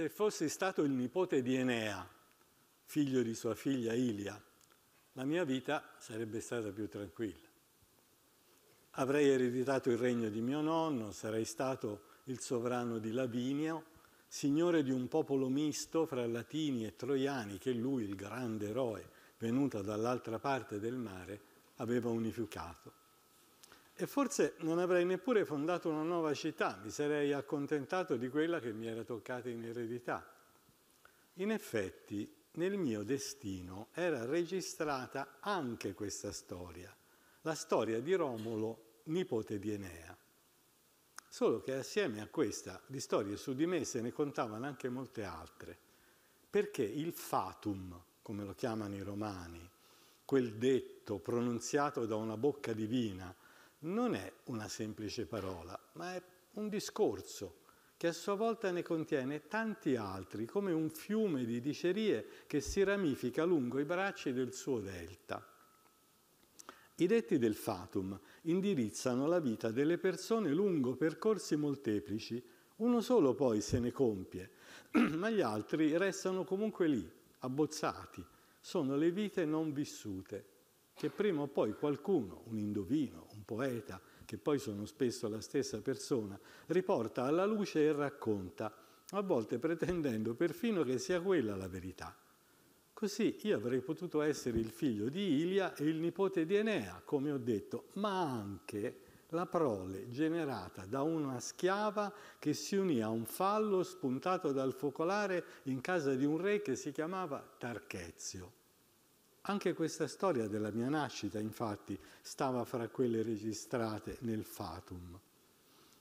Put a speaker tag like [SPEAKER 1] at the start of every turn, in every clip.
[SPEAKER 1] se fossi stato il nipote di Enea, figlio di sua figlia Ilia, la mia vita sarebbe stata più tranquilla. Avrei ereditato il regno di mio nonno, sarei stato il sovrano di Lavinio, signore di un popolo misto fra latini e troiani che lui, il grande eroe, venuto dall'altra parte del mare, aveva unificato. E forse non avrei neppure fondato una nuova città, mi sarei accontentato di quella che mi era toccata in eredità. In effetti, nel mio destino era registrata anche questa storia, la storia di Romolo, nipote di Enea. Solo che assieme a questa di storie su di me se ne contavano anche molte altre, perché il fatum, come lo chiamano i romani, quel detto pronunziato da una bocca divina non è una semplice parola, ma è un discorso che a sua volta ne contiene tanti altri, come un fiume di dicerie che si ramifica lungo i bracci del suo delta. I detti del Fatum indirizzano la vita delle persone lungo percorsi molteplici, uno solo poi se ne compie, ma gli altri restano comunque lì, abbozzati, sono le vite non vissute, che prima o poi qualcuno, un indovino, poeta, che poi sono spesso la stessa persona, riporta alla luce e racconta, a volte pretendendo perfino che sia quella la verità. Così io avrei potuto essere il figlio di Ilia e il nipote di Enea, come ho detto, ma anche la prole generata da una schiava che si unì a un fallo spuntato dal focolare in casa di un re che si chiamava Tarchezio. Anche questa storia della mia nascita, infatti, stava fra quelle registrate nel fatum.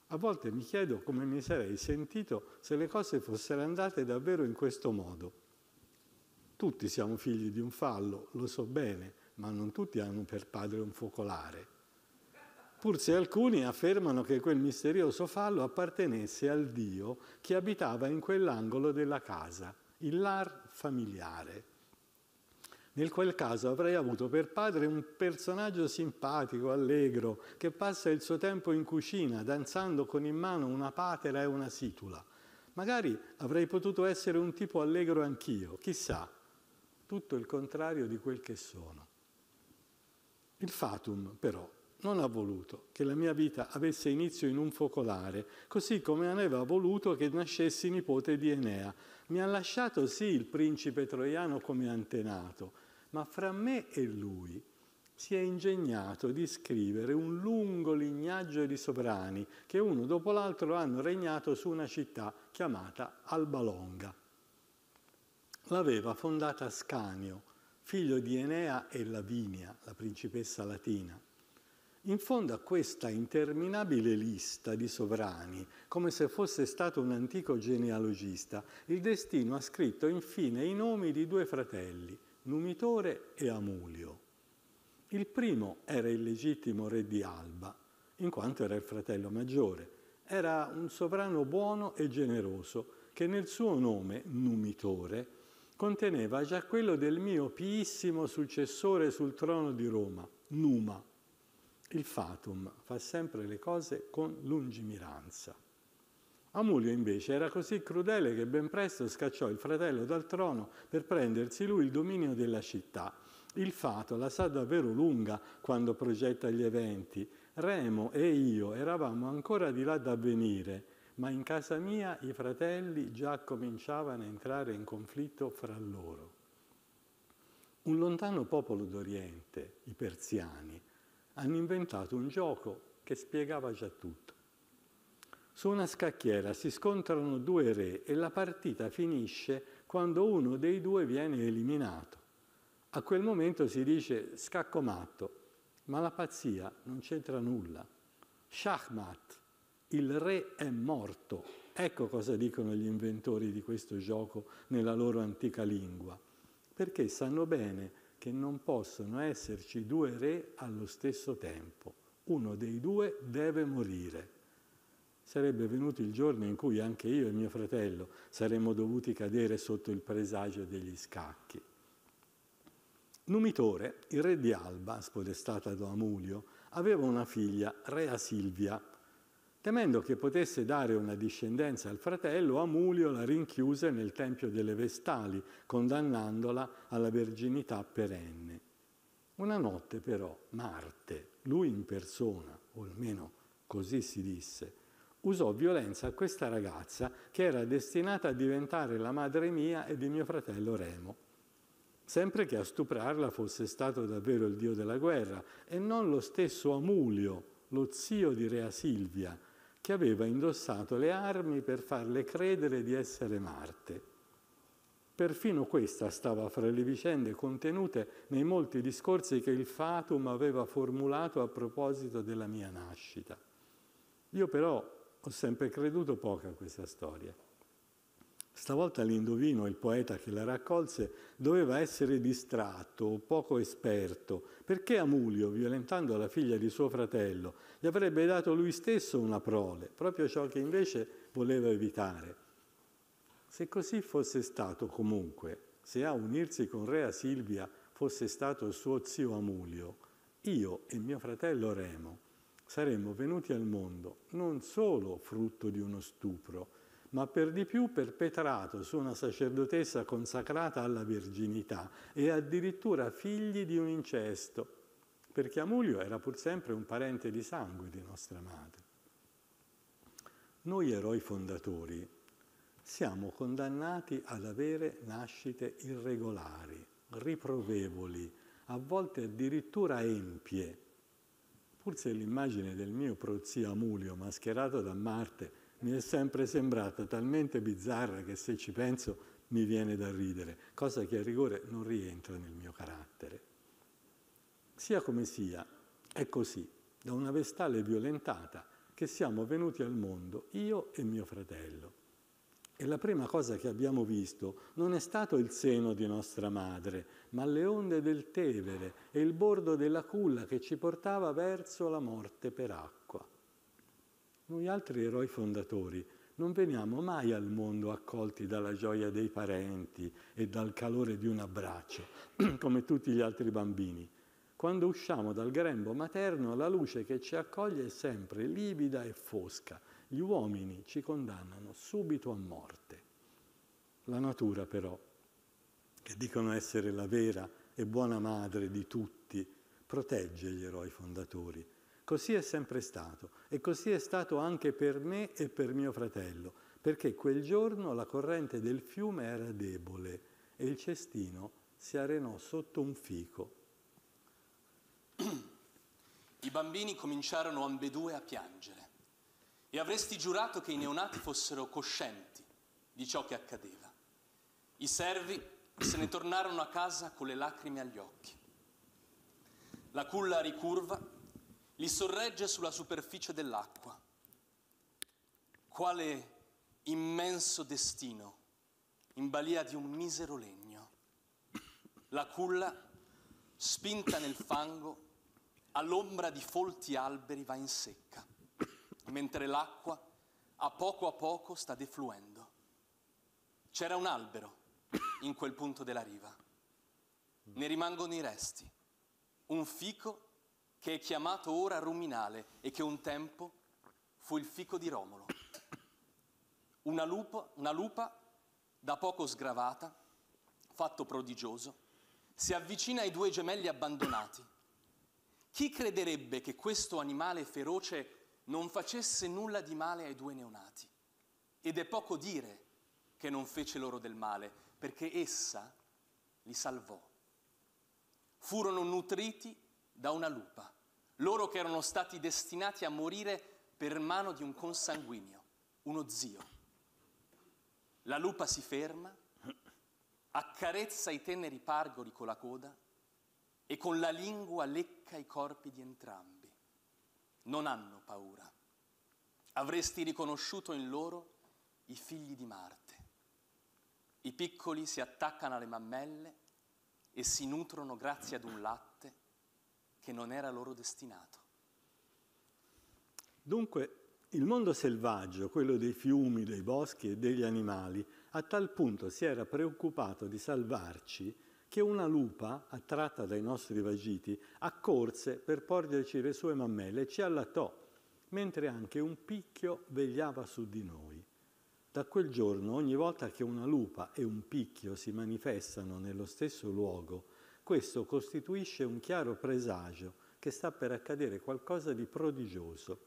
[SPEAKER 1] A volte mi chiedo come mi sarei sentito se le cose fossero andate davvero in questo modo. Tutti siamo figli di un fallo, lo so bene, ma non tutti hanno per padre un focolare. Pur se alcuni affermano che quel misterioso fallo appartenesse al Dio che abitava in quell'angolo della casa, il lar familiare. Nel quel caso avrei avuto per padre un personaggio simpatico, allegro, che passa il suo tempo in cucina, danzando con in mano una patera e una situla. Magari avrei potuto essere un tipo allegro anch'io, chissà, tutto il contrario di quel che sono. Il fatum, però, non ha voluto che la mia vita avesse inizio in un focolare, così come aveva voluto che nascessi nipote di Enea, mi ha lasciato sì il principe troiano come antenato, ma fra me e lui si è ingegnato di scrivere un lungo lignaggio di sovrani che uno dopo l'altro hanno regnato su una città chiamata Albalonga. L'aveva fondata Scanio, figlio di Enea e Lavinia, la principessa latina. In fondo a questa interminabile lista di sovrani, come se fosse stato un antico genealogista, il destino ha scritto infine i nomi di due fratelli, Numitore e Amulio. Il primo era il legittimo re di Alba, in quanto era il fratello maggiore. Era un sovrano buono e generoso, che nel suo nome, Numitore, conteneva già quello del mio piissimo successore sul trono di Roma, Numa il fatum fa sempre le cose con lungimiranza. Amulio invece era così crudele che ben presto scacciò il fratello dal trono per prendersi lui il dominio della città. Il fato la sa davvero lunga quando progetta gli eventi. Remo e io eravamo ancora di là da venire, ma in casa mia i fratelli già cominciavano a entrare in conflitto fra loro. Un lontano popolo d'Oriente, i persiani, hanno inventato un gioco che spiegava già tutto. Su una scacchiera si scontrano due re e la partita finisce quando uno dei due viene eliminato. A quel momento si dice scacco matto, ma la pazzia non c'entra nulla. Shahmat, il re è morto. Ecco cosa dicono gli inventori di questo gioco nella loro antica lingua, perché sanno bene che non possono esserci due re allo stesso tempo. Uno dei due deve morire. Sarebbe venuto il giorno in cui anche io e mio fratello saremmo dovuti cadere sotto il presagio degli scacchi. Numitore, il re di Alba, spodestata da Amulio, aveva una figlia, Rea Silvia, temendo che potesse dare una discendenza al fratello, Amulio la rinchiuse nel Tempio delle Vestali, condannandola alla verginità perenne. Una notte però Marte, lui in persona, o almeno così si disse, usò violenza a questa ragazza che era destinata a diventare la madre mia e di mio fratello Remo. Sempre che a stuprarla fosse stato davvero il dio della guerra e non lo stesso Amulio, lo zio di Rea Silvia, che aveva indossato le armi per farle credere di essere Marte. Perfino questa stava fra le vicende contenute nei molti discorsi che il Fatum aveva formulato a proposito della mia nascita. Io però ho sempre creduto poco a questa storia. Stavolta l'indovino, il poeta che la raccolse, doveva essere distratto, poco esperto, perché Amulio, violentando la figlia di suo fratello, gli avrebbe dato lui stesso una prole, proprio ciò che invece voleva evitare. Se così fosse stato comunque, se a unirsi con Rea Silvia fosse stato suo zio Amulio, io e mio fratello Remo saremmo venuti al mondo non solo frutto di uno stupro, ma per di più perpetrato su una sacerdotessa consacrata alla virginità e addirittura figli di un incesto, perché Amulio era pur sempre un parente di sangue di nostra madre. Noi eroi fondatori siamo condannati ad avere nascite irregolari, riprovevoli, a volte addirittura empie. Pur se l'immagine del mio prozio Amulio mascherato da Marte mi è sempre sembrata talmente bizzarra che se ci penso mi viene da ridere, cosa che a rigore non rientra nel mio carattere. Sia come sia, è così, da una vestale violentata, che siamo venuti al mondo, io e mio fratello. E la prima cosa che abbiamo visto non è stato il seno di nostra madre, ma le onde del Tevere e il bordo della culla che ci portava verso la morte per acqua. Noi altri eroi fondatori non veniamo mai al mondo accolti dalla gioia dei parenti e dal calore di un abbraccio, come tutti gli altri bambini. Quando usciamo dal grembo materno, la luce che ci accoglie è sempre livida e fosca. Gli uomini ci condannano subito a morte. La natura, però, che dicono essere la vera e buona madre di tutti, protegge gli eroi fondatori Così è sempre stato e così è stato anche per me e per mio fratello, perché quel giorno la corrente del fiume era debole e il cestino si arenò sotto un fico.
[SPEAKER 2] I bambini cominciarono ambedue a piangere e avresti giurato che i neonati fossero coscienti di ciò che accadeva. I servi se ne tornarono a casa con le lacrime agli occhi. La culla ricurva li sorregge sulla superficie dell'acqua. Quale immenso destino in balia di un misero legno. La culla, spinta nel fango, all'ombra di folti alberi va in secca, mentre l'acqua a poco a poco sta defluendo. C'era un albero in quel punto della riva. Ne rimangono i resti, un fico che è chiamato ora ruminale e che un tempo fu il fico di Romolo. Una lupa, una lupa da poco sgravata, fatto prodigioso, si avvicina ai due gemelli abbandonati. Chi crederebbe che questo animale feroce non facesse nulla di male ai due neonati? Ed è poco dire che non fece loro del male, perché essa li salvò. Furono nutriti da una lupa, loro che erano stati destinati a morire per mano di un consanguinio, uno zio. La lupa si ferma, accarezza i teneri pargoli con la coda e con la lingua lecca i corpi di entrambi. Non hanno paura. Avresti riconosciuto in loro i figli di Marte. I piccoli si attaccano alle mammelle e si nutrono grazie ad un latte che non era loro destinato.
[SPEAKER 1] Dunque il mondo selvaggio, quello dei fiumi, dei boschi e degli animali, a tal punto si era preoccupato di salvarci che una lupa, attratta dai nostri vagiti, accorse per porgerci le sue mammelle e ci allattò, mentre anche un picchio vegliava su di noi. Da quel giorno, ogni volta che una lupa e un picchio si manifestano nello stesso luogo questo costituisce un chiaro presagio che sta per accadere qualcosa di prodigioso.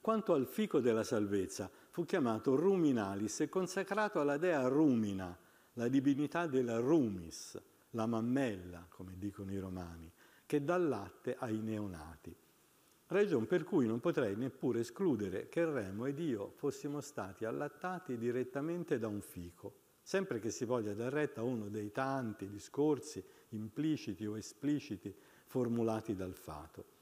[SPEAKER 1] Quanto al fico della salvezza, fu chiamato Ruminalis e consacrato alla dea Rumina, la divinità della Rumis, la mammella, come dicono i romani, che dà latte ai neonati. Ragion per cui non potrei neppure escludere che Remo ed io fossimo stati allattati direttamente da un fico sempre che si voglia dar retta a uno dei tanti discorsi impliciti o espliciti formulati dal fato.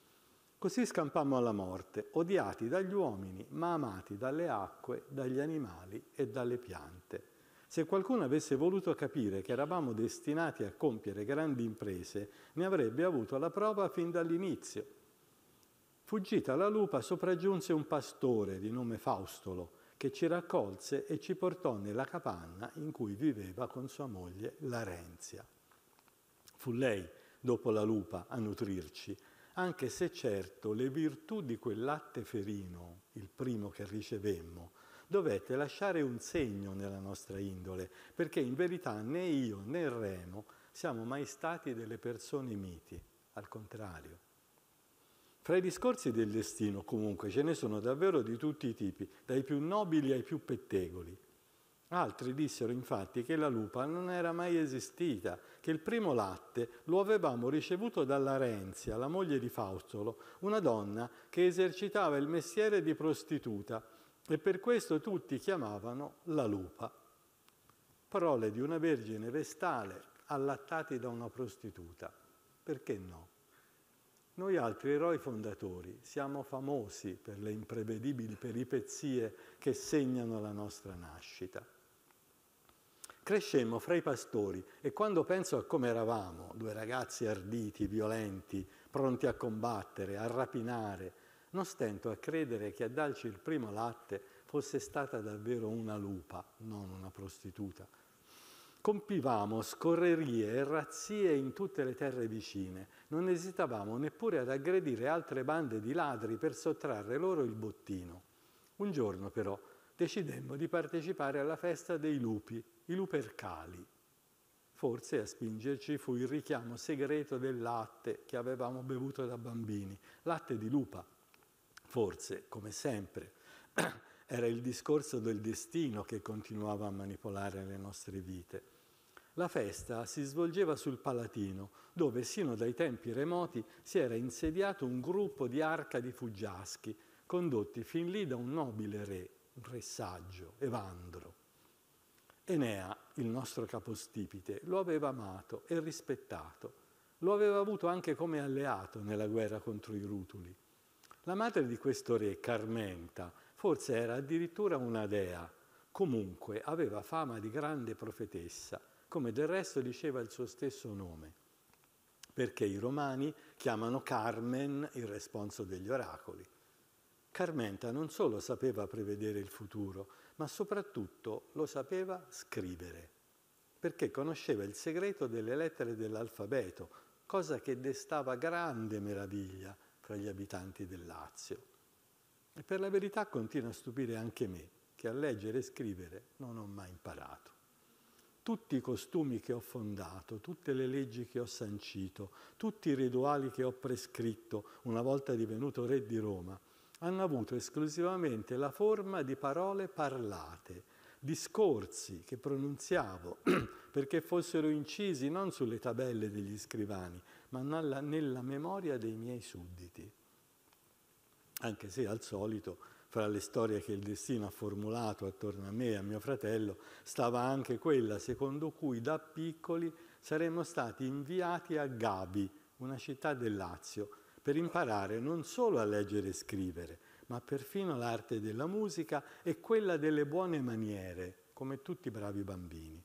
[SPEAKER 1] Così scampammo alla morte, odiati dagli uomini, ma amati dalle acque, dagli animali e dalle piante. Se qualcuno avesse voluto capire che eravamo destinati a compiere grandi imprese, ne avrebbe avuto la prova fin dall'inizio. Fuggita la lupa, sopraggiunse un pastore di nome Faustolo, che ci raccolse e ci portò nella capanna in cui viveva con sua moglie Larenzia. Fu lei, dopo la lupa, a nutrirci, anche se certo le virtù di quel latte ferino, il primo che ricevemmo, dovette lasciare un segno nella nostra indole, perché in verità né io né Remo siamo mai stati delle persone miti, al contrario. Fra i discorsi del destino, comunque, ce ne sono davvero di tutti i tipi, dai più nobili ai più pettegoli. Altri dissero infatti che la lupa non era mai esistita, che il primo latte lo avevamo ricevuto dalla Renzia, la moglie di Faustolo, una donna che esercitava il mestiere di prostituta e per questo tutti chiamavano la lupa. Parole di una vergine vestale allattati da una prostituta. Perché no? Noi altri eroi fondatori siamo famosi per le imprevedibili peripezie che segnano la nostra nascita. Crescemmo fra i pastori e quando penso a come eravamo, due ragazzi arditi, violenti, pronti a combattere, a rapinare, non stento a credere che a darci il primo latte fosse stata davvero una lupa, non una prostituta Compivamo scorrerie e razzie in tutte le terre vicine. Non esitavamo neppure ad aggredire altre bande di ladri per sottrarre loro il bottino. Un giorno però decidemmo di partecipare alla festa dei lupi, i lupercali. Forse a spingerci fu il richiamo segreto del latte che avevamo bevuto da bambini, latte di lupa. Forse, come sempre, era il discorso del destino che continuava a manipolare le nostre vite. La festa si svolgeva sul Palatino, dove sino dai tempi remoti si era insediato un gruppo di arcadi fuggiaschi, condotti fin lì da un nobile re, un re saggio, Evandro. Enea, il nostro capostipite, lo aveva amato e rispettato. Lo aveva avuto anche come alleato nella guerra contro i Rutuli. La madre di questo re, Carmenta, forse era addirittura una dea, comunque aveva fama di grande profetessa come del resto diceva il suo stesso nome, perché i romani chiamano Carmen il responso degli oracoli. Carmenta non solo sapeva prevedere il futuro, ma soprattutto lo sapeva scrivere, perché conosceva il segreto delle lettere dell'alfabeto, cosa che destava grande meraviglia fra gli abitanti del Lazio. E per la verità continua a stupire anche me, che a leggere e scrivere non ho mai imparato tutti i costumi che ho fondato, tutte le leggi che ho sancito, tutti i rituali che ho prescritto una volta divenuto re di Roma, hanno avuto esclusivamente la forma di parole parlate, discorsi che pronunziavo perché fossero incisi non sulle tabelle degli scrivani, ma nella, nella memoria dei miei sudditi. Anche se al solito fra le storie che il destino ha formulato attorno a me e a mio fratello, stava anche quella secondo cui da piccoli saremmo stati inviati a Gabi, una città del Lazio, per imparare non solo a leggere e scrivere, ma perfino l'arte della musica e quella delle buone maniere, come tutti i bravi bambini.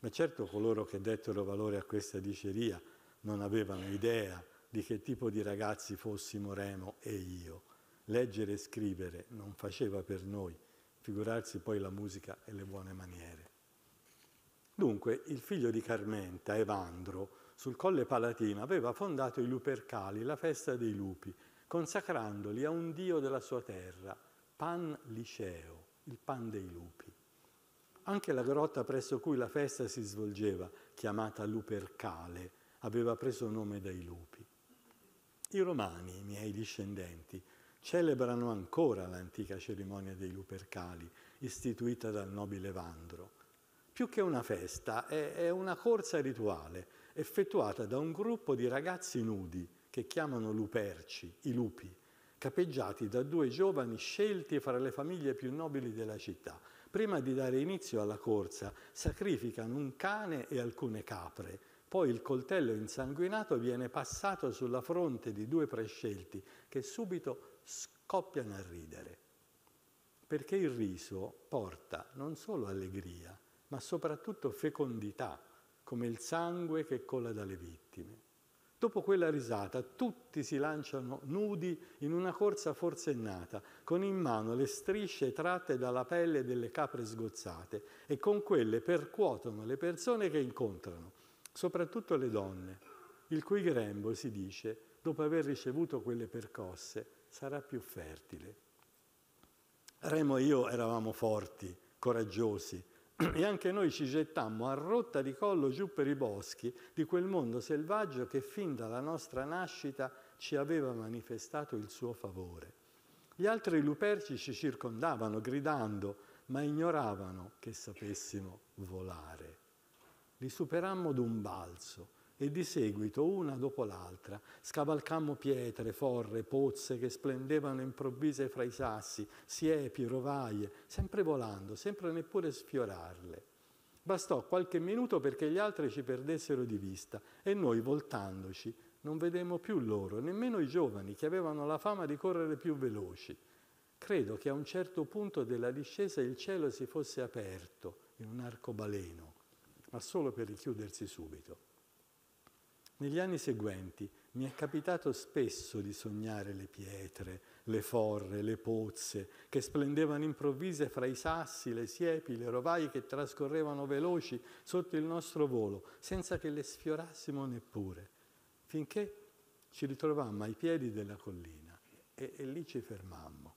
[SPEAKER 1] Ma certo coloro che dettero valore a questa diceria non avevano idea di che tipo di ragazzi fossimo Remo e io leggere e scrivere non faceva per noi, figurarsi poi la musica e le buone maniere. Dunque, il figlio di Carmenta, Evandro, sul Colle Palatino aveva fondato i Lupercali, la festa dei lupi, consacrandoli a un dio della sua terra, Pan Liceo, il pan dei lupi. Anche la grotta presso cui la festa si svolgeva, chiamata Lupercale, aveva preso nome dai lupi. I romani, i miei discendenti, celebrano ancora l'antica cerimonia dei Lupercali, istituita dal nobile Vandro. Più che una festa, è, una corsa rituale effettuata da un gruppo di ragazzi nudi che chiamano luperci, i lupi, capeggiati da due giovani scelti fra le famiglie più nobili della città. Prima di dare inizio alla corsa, sacrificano un cane e alcune capre, poi il coltello insanguinato viene passato sulla fronte di due prescelti che subito scoppiano a ridere, perché il riso porta non solo allegria, ma soprattutto fecondità, come il sangue che cola dalle vittime. Dopo quella risata tutti si lanciano nudi in una corsa forsennata, con in mano le strisce tratte dalla pelle delle capre sgozzate e con quelle percuotono le persone che incontrano, soprattutto le donne, il cui grembo, si dice, dopo aver ricevuto quelle percosse, sarà più fertile. Remo e io eravamo forti, coraggiosi, e anche noi ci gettammo a rotta di collo giù per i boschi di quel mondo selvaggio che fin dalla nostra nascita ci aveva manifestato il suo favore. Gli altri luperci ci circondavano gridando, ma ignoravano che sapessimo volare. Li superammo d'un balzo, e di seguito, una dopo l'altra, scavalcammo pietre, forre, pozze che splendevano improvvise fra i sassi, siepi, rovaie, sempre volando, sempre neppure sfiorarle. Bastò qualche minuto perché gli altri ci perdessero di vista e noi, voltandoci, non vedemmo più loro, nemmeno i giovani che avevano la fama di correre più veloci. Credo che a un certo punto della discesa il cielo si fosse aperto in un arcobaleno, ma solo per richiudersi subito. Negli anni seguenti mi è capitato spesso di sognare le pietre, le forre, le pozze che splendevano improvvise fra i sassi, le siepi, le rovaie che trascorrevano veloci sotto il nostro volo, senza che le sfiorassimo neppure, finché ci ritrovammo ai piedi della collina e, e lì ci fermammo.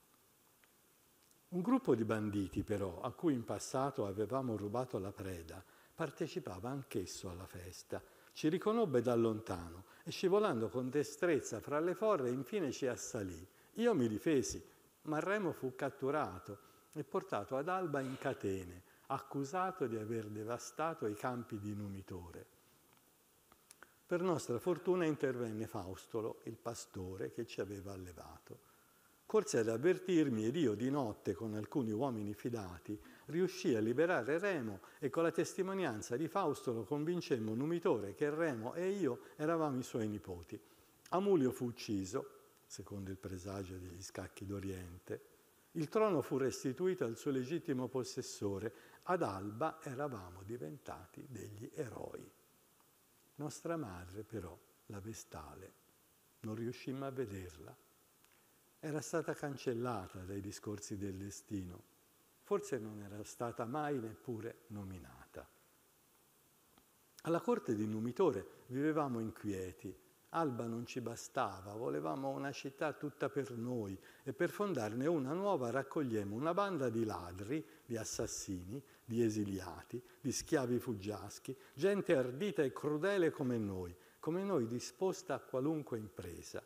[SPEAKER 1] Un gruppo di banditi però, a cui in passato avevamo rubato la preda, partecipava anch'esso alla festa ci riconobbe da lontano e scivolando con destrezza fra le forre infine ci assalì. Io mi difesi, ma Remo fu catturato e portato ad Alba in catene, accusato di aver devastato i campi di Numitore. Per nostra fortuna intervenne Faustolo, il pastore che ci aveva allevato. Corse ad avvertirmi ed io di notte con alcuni uomini fidati riuscì a liberare Remo e con la testimonianza di Fausto lo convincemmo Numitore che Remo e io eravamo i suoi nipoti. Amulio fu ucciso, secondo il presagio degli scacchi d'Oriente. Il trono fu restituito al suo legittimo possessore. Ad alba eravamo diventati degli eroi. Nostra madre, però, la Vestale, non riuscimmo a vederla. Era stata cancellata dai discorsi del destino forse non era stata mai neppure nominata. Alla corte di Numitore vivevamo inquieti. Alba non ci bastava, volevamo una città tutta per noi e per fondarne una nuova raccogliemmo una banda di ladri, di assassini, di esiliati, di schiavi fuggiaschi, gente ardita e crudele come noi, come noi disposta a qualunque impresa.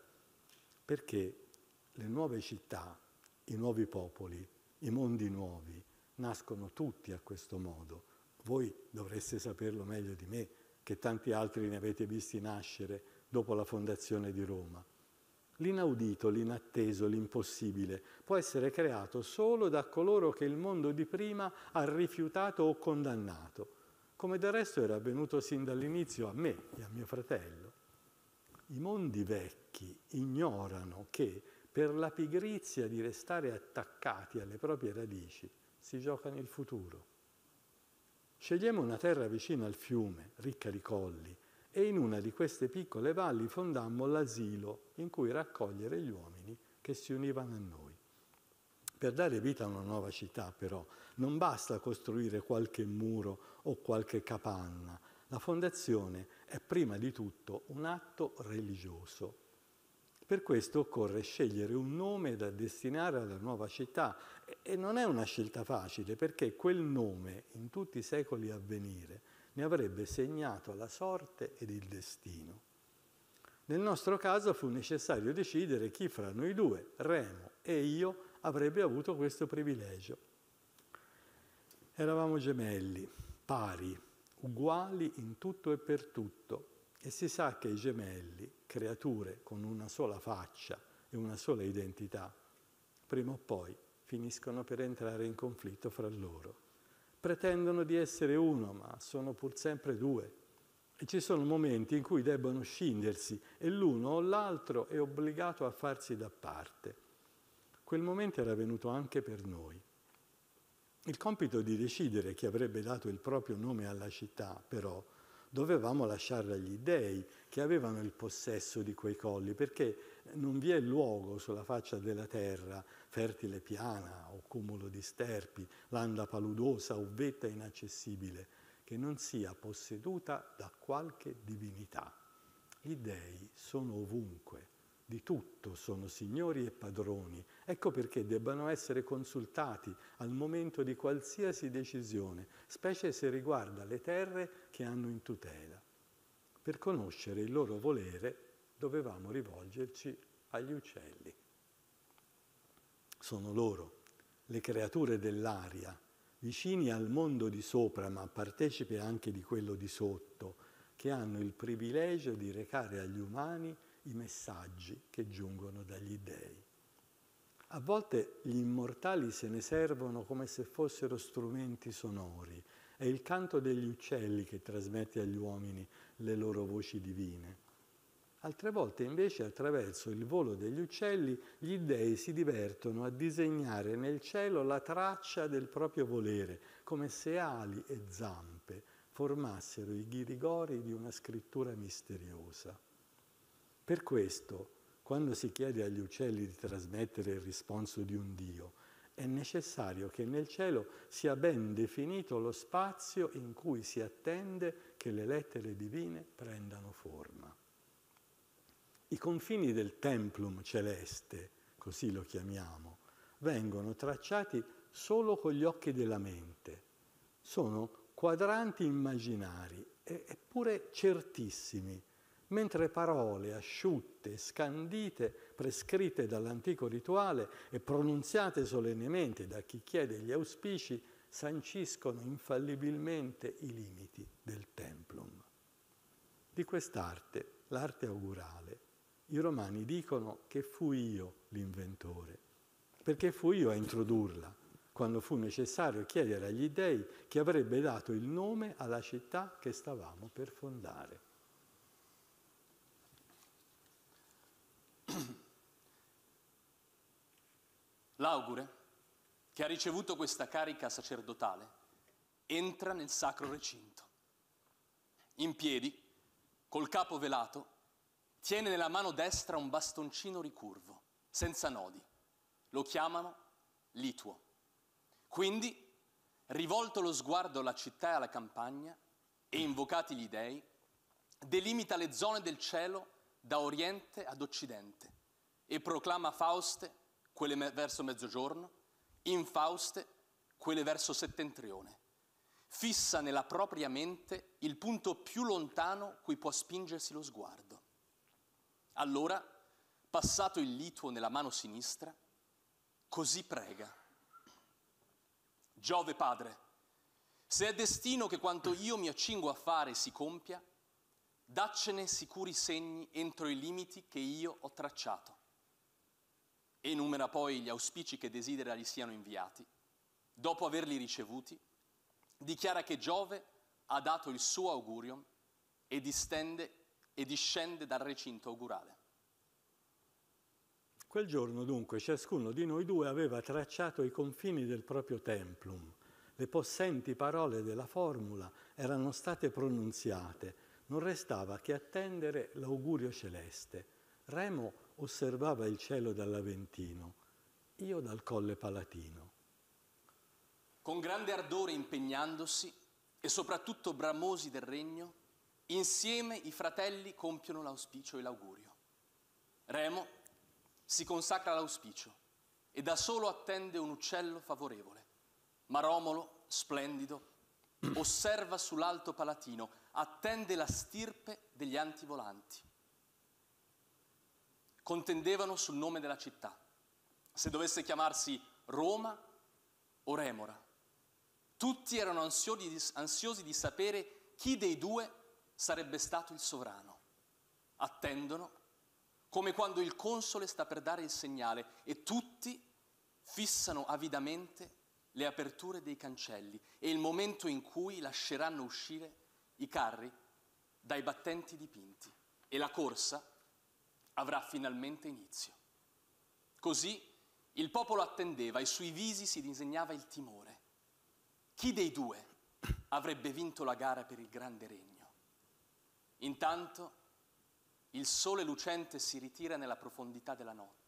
[SPEAKER 1] Perché le nuove città, i nuovi popoli, i mondi nuovi nascono tutti a questo modo. Voi dovreste saperlo meglio di me, che tanti altri ne avete visti nascere dopo la fondazione di Roma. L'inaudito, l'inatteso, l'impossibile può essere creato solo da coloro che il mondo di prima ha rifiutato o condannato, come del resto era avvenuto sin dall'inizio a me e a mio fratello. I mondi vecchi ignorano che per la pigrizia di restare attaccati alle proprie radici, si giocano il futuro. Scegliamo una terra vicina al fiume, ricca di colli, e in una di queste piccole valli fondammo l'asilo in cui raccogliere gli uomini che si univano a noi. Per dare vita a una nuova città, però, non basta costruire qualche muro o qualche capanna. La fondazione è prima di tutto un atto religioso, per questo occorre scegliere un nome da destinare alla nuova città e non è una scelta facile perché quel nome in tutti i secoli a venire ne avrebbe segnato la sorte ed il destino. Nel nostro caso fu necessario decidere chi fra noi due, Remo e io, avrebbe avuto questo privilegio. Eravamo gemelli, pari, uguali in tutto e per tutto, e si sa che i gemelli, creature con una sola faccia e una sola identità, prima o poi finiscono per entrare in conflitto fra loro. Pretendono di essere uno, ma sono pur sempre due. E ci sono momenti in cui debbono scindersi e l'uno o l'altro è obbligato a farsi da parte. Quel momento era venuto anche per noi. Il compito di decidere chi avrebbe dato il proprio nome alla città, però, dovevamo lasciarla agli dèi che avevano il possesso di quei colli, perché non vi è luogo sulla faccia della terra, fertile piana o cumulo di sterpi, landa paludosa o vetta inaccessibile, che non sia posseduta da qualche divinità. Gli dèi sono ovunque, di tutto sono signori e padroni, Ecco perché debbano essere consultati al momento di qualsiasi decisione, specie se riguarda le terre che hanno in tutela. Per conoscere il loro volere dovevamo rivolgerci agli uccelli. Sono loro, le creature dell'aria, vicini al mondo di sopra, ma partecipe anche di quello di sotto, che hanno il privilegio di recare agli umani i messaggi che giungono dagli dèi. A volte gli immortali se ne servono come se fossero strumenti sonori. È il canto degli uccelli che trasmette agli uomini le loro voci divine. Altre volte invece attraverso il volo degli uccelli gli dei si divertono a disegnare nel cielo la traccia del proprio volere, come se ali e zampe formassero i ghirigori di una scrittura misteriosa. Per questo quando si chiede agli uccelli di trasmettere il risponso di un Dio, è necessario che nel cielo sia ben definito lo spazio in cui si attende che le lettere divine prendano forma. I confini del templum celeste, così lo chiamiamo, vengono tracciati solo con gli occhi della mente. Sono quadranti immaginari, eppure certissimi, mentre parole asciutte, scandite, prescritte dall'antico rituale e pronunziate solennemente da chi chiede gli auspici, sanciscono infallibilmente i limiti del templum. Di quest'arte, l'arte augurale, i romani dicono che fui io l'inventore, perché fui io a introdurla, quando fu necessario chiedere agli dei chi avrebbe dato il nome alla città che stavamo per fondare.
[SPEAKER 2] L'augure, che ha ricevuto questa carica sacerdotale, entra nel sacro recinto. In piedi, col capo velato, tiene nella mano destra un bastoncino ricurvo, senza nodi. Lo chiamano Lituo. Quindi, rivolto lo sguardo alla città e alla campagna, e invocati gli dei, delimita le zone del cielo da oriente ad occidente e proclama Fauste quelle me- verso mezzogiorno, infauste quelle verso settentrione. Fissa nella propria mente il punto più lontano cui può spingersi lo sguardo. Allora, passato il lituo nella mano sinistra, così prega. Giove Padre, se è destino che quanto io mi accingo a fare si compia, daccene sicuri segni entro i limiti che io ho tracciato enumera poi gli auspici che desidera gli siano inviati. Dopo averli ricevuti, dichiara che Giove ha dato il suo augurium e distende e discende dal recinto augurale.
[SPEAKER 1] Quel giorno dunque ciascuno di noi due aveva tracciato i confini del proprio templum. Le possenti parole della formula erano state pronunziate, non restava che attendere l'augurio celeste. Remo osservava il cielo dall'Aventino, io dal Colle Palatino.
[SPEAKER 2] Con grande ardore impegnandosi e soprattutto bramosi del regno, insieme i fratelli compiono l'auspicio e l'augurio. Remo si consacra all'auspicio e da solo attende un uccello favorevole. Ma Romolo, splendido, osserva sull'alto palatino, attende la stirpe degli antivolanti contendevano sul nome della città, se dovesse chiamarsi Roma o Remora. Tutti erano ansiosi di, sapere chi dei due sarebbe stato il sovrano. Attendono, come quando il console sta per dare il segnale, e tutti fissano avidamente le aperture dei cancelli e il momento in cui lasceranno uscire i carri dai battenti dipinti e la corsa avrà finalmente inizio. Così il popolo attendeva e sui visi si disegnava il timore. Chi dei due avrebbe vinto la gara per il grande regno? Intanto il sole lucente si ritira nella profondità della notte.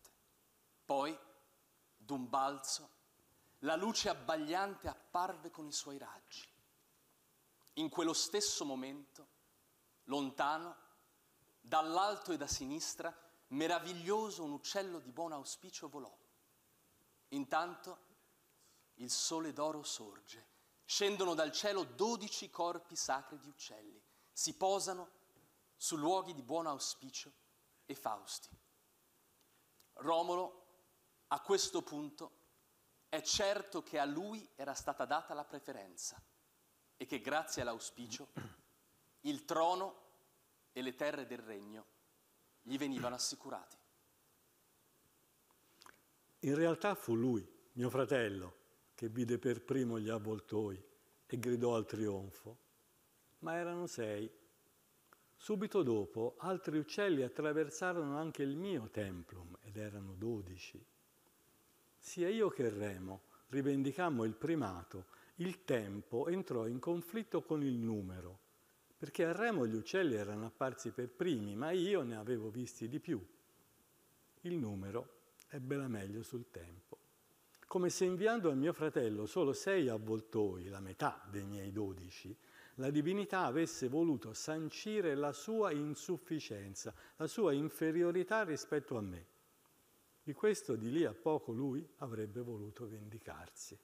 [SPEAKER 2] Poi, d'un balzo, la luce abbagliante apparve con i suoi raggi. In quello stesso momento, lontano, Dall'alto e da sinistra, meraviglioso, un uccello di buon auspicio volò. Intanto il sole d'oro sorge. Scendono dal cielo dodici corpi sacri di uccelli. Si posano su luoghi di buon auspicio e fausti. Romolo, a questo punto, è certo che a lui era stata data la preferenza e che grazie all'auspicio il trono e le terre del regno gli venivano assicurati.
[SPEAKER 1] In realtà fu lui, mio fratello, che vide per primo gli avvoltoi e gridò al trionfo, ma erano sei. Subito dopo altri uccelli attraversarono anche il mio templum ed erano dodici. Sia io che Remo rivendicammo il primato, il tempo entrò in conflitto con il numero perché a Remo gli uccelli erano apparsi per primi, ma io ne avevo visti di più. Il numero ebbe la meglio sul tempo, come se inviando a mio fratello solo sei avvoltoi, la metà dei miei dodici, la divinità avesse voluto sancire la sua insufficienza, la sua inferiorità rispetto a me. Di questo di lì a poco lui avrebbe voluto vendicarsi.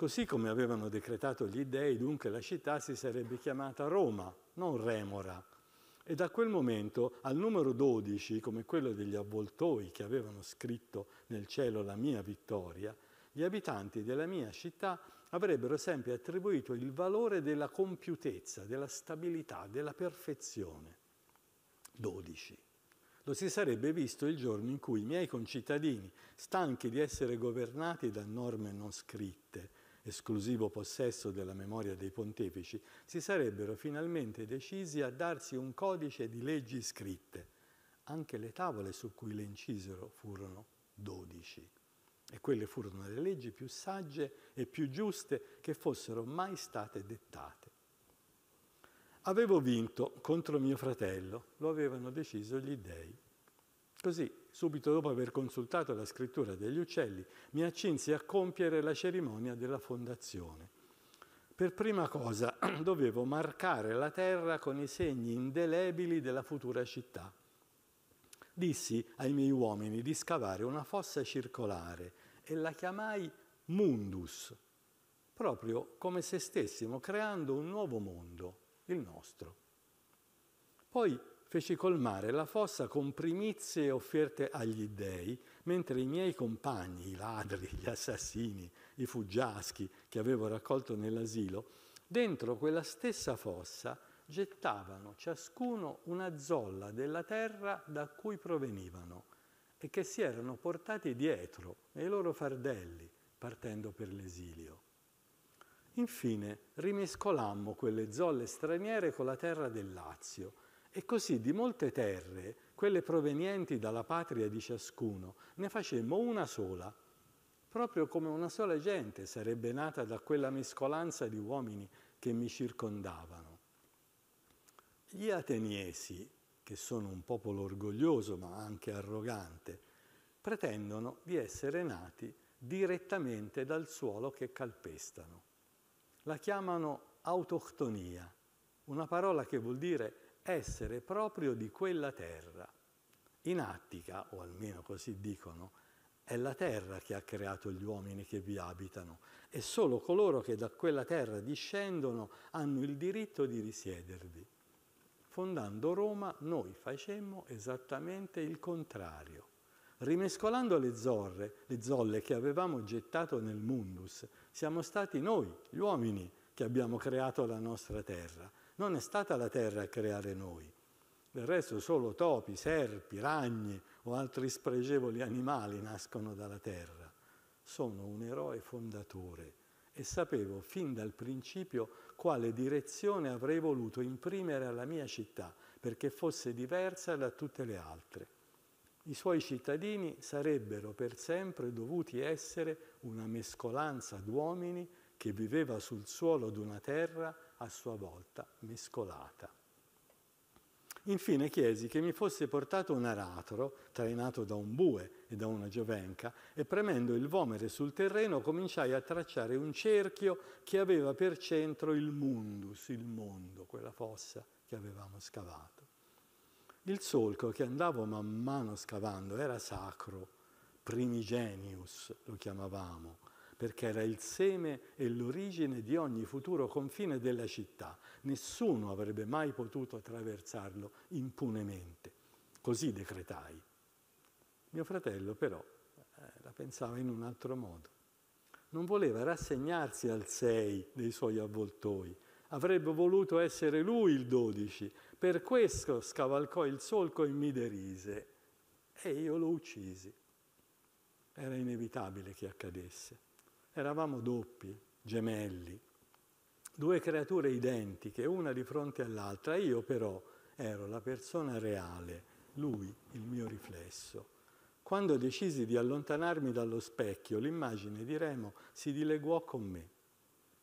[SPEAKER 1] Così come avevano decretato gli dei, dunque la città si sarebbe chiamata Roma, non Remora. E da quel momento al numero 12, come quello degli avvoltoi che avevano scritto nel cielo la mia vittoria, gli abitanti della mia città avrebbero sempre attribuito il valore della compiutezza, della stabilità, della perfezione. 12. Lo si sarebbe visto il giorno in cui i miei concittadini, stanchi di essere governati da norme non scritte, esclusivo possesso della memoria dei pontefici, si sarebbero finalmente decisi a darsi un codice di leggi scritte. Anche le tavole su cui le incisero furono dodici. E quelle furono le leggi più sagge e più giuste che fossero mai state dettate. Avevo vinto contro mio fratello, lo avevano deciso gli dei. Così, subito dopo aver consultato la scrittura degli uccelli, mi accinsi a compiere la cerimonia della fondazione. Per prima cosa dovevo marcare la terra con i segni indelebili della futura città. Dissi ai miei uomini di scavare una fossa circolare e la chiamai Mundus, proprio come se stessimo creando un nuovo mondo, il nostro. Poi feci colmare la fossa con primizie offerte agli dèi, mentre i miei compagni, i ladri, gli assassini, i fuggiaschi che avevo raccolto nell'asilo, dentro quella stessa fossa gettavano ciascuno una zolla della terra da cui provenivano e che si erano portati dietro nei loro fardelli partendo per l'esilio. Infine rimescolammo quelle zolle straniere con la terra del Lazio, e così di molte terre, quelle provenienti dalla patria di ciascuno, ne facemmo una sola, proprio come una sola gente sarebbe nata da quella mescolanza di uomini che mi circondavano. Gli ateniesi, che sono un popolo orgoglioso ma anche arrogante, pretendono di essere nati direttamente dal suolo che calpestano. La chiamano autoctonia, una parola che vuol dire essere proprio di quella terra. In Attica, o almeno così dicono, è la terra che ha creato gli uomini che vi abitano e solo coloro che da quella terra discendono hanno il diritto di risiedervi. Fondando Roma noi facemmo esattamente il contrario. Rimescolando le zorre, le zolle che avevamo gettato nel mundus, siamo stati noi, gli uomini, che abbiamo creato la nostra terra non è stata la terra a creare noi. Del resto solo topi, serpi, ragni o altri spregevoli animali nascono dalla terra. Sono un eroe fondatore e sapevo fin dal principio quale direzione avrei voluto imprimere alla mia città perché fosse diversa da tutte le altre. I suoi cittadini sarebbero per sempre dovuti essere una mescolanza d'uomini che viveva sul suolo d'una terra a sua volta mescolata. Infine chiesi che mi fosse portato un aratro, trainato da un bue e da una giovenca, e premendo il vomere sul terreno cominciai a tracciare un cerchio che aveva per centro il mundus, il mondo, quella fossa che avevamo scavato. Il solco che andavo man mano scavando era sacro, primigenius lo chiamavamo, perché era il seme e l'origine di ogni futuro confine della città. Nessuno avrebbe mai potuto attraversarlo impunemente. Così decretai. Mio fratello però eh, la pensava in un altro modo. Non voleva rassegnarsi al 6 dei suoi avvoltoi, avrebbe voluto essere lui il 12, per questo scavalcò il solco e mi derise. E io lo uccisi. Era inevitabile che accadesse. Eravamo doppi, gemelli, due creature identiche, una di fronte all'altra. Io però ero la persona reale, lui il mio riflesso. Quando decisi di allontanarmi dallo specchio, l'immagine di Remo si dileguò con me.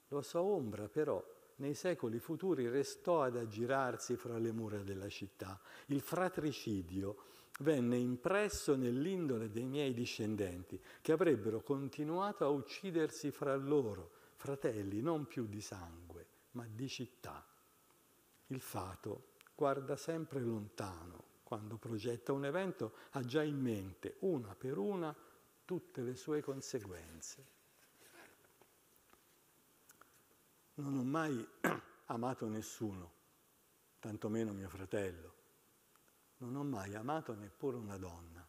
[SPEAKER 1] La sua ombra però nei secoli futuri restò ad aggirarsi fra le mura della città. Il fratricidio venne impresso nell'indole dei miei discendenti, che avrebbero continuato a uccidersi fra loro, fratelli non più di sangue, ma di città. Il fato guarda sempre lontano, quando progetta un evento ha già in mente, una per una, tutte le sue conseguenze. Non ho mai amato nessuno, tantomeno mio fratello non ho mai amato neppure una donna.